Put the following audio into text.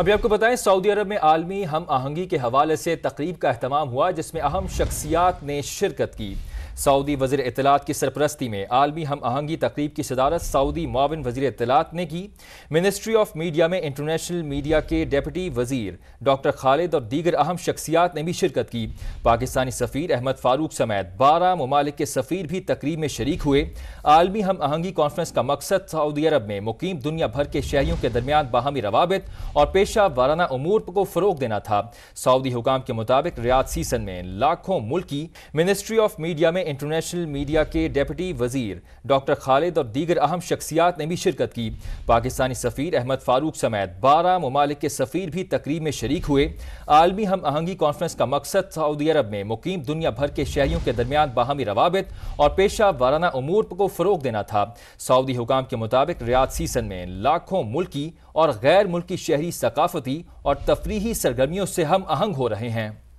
अभी आपको बताएं सऊदी अरब में आलमी हम आहंगी के हवाले से तकरीब का अहतमाम हुआ जिसमें अहम शख्सियात ने शिरकत की सऊदी वजीर इतलात की सरपरस्ती में आलमी हम आहंगी तकरीब की सदारत सऊदी माविन वजीर इतलात ने की मिनिस्ट्री ऑफ मीडिया में इंटरनेशनल मीडिया के डेप्टी वजीर डॉक्टर खालिद और दीगर अहम शख्सियात ने भी शिरकत की पाकिस्तानी सफ़ीर अहमद फारूक समेत बारह ममालिक के सफ़ीर भी तकरीब में शरीक हुए आलमी हम आहंगी कॉन्फ्रेंस का मकसद सऊदी अरब में मुकीम दुनिया भर के शहरीों के दरमियान बाहमी रवाबित और पेशा वाराना अमूर को फ़रोग देना था सऊदी हुकाम के मुताबिक रियाद सीसन में लाखों मुल्की मिनिस्ट्री ऑफ मीडिया में में इंटरनेशनल मीडिया के डेप्टी वजीर डॉक्टर खालिद और दीगर अहम शख्सियात ने भी शिरकत की पाकिस्तानी सफ़ीर अहमद फारूक समेत बारह ममालिक के सफ़ीर भी तकरीब में शरीक हुए आलमी हम आहंगी कॉन्फ्रेंस का मकसद सऊदी अरब में मुकीम दुनिया भर के शहरीों के दरमियान बाहमी रवाबित और पेशा वाराना अमूर को फ़रोग देना था सऊदी हुकाम के मुताबिक रियाद सीसन में लाखों मुल्की और गैर मुल्की शहरी सकाफती और तफरीही सरगर्मियों से हम आहंग हो रहे हैं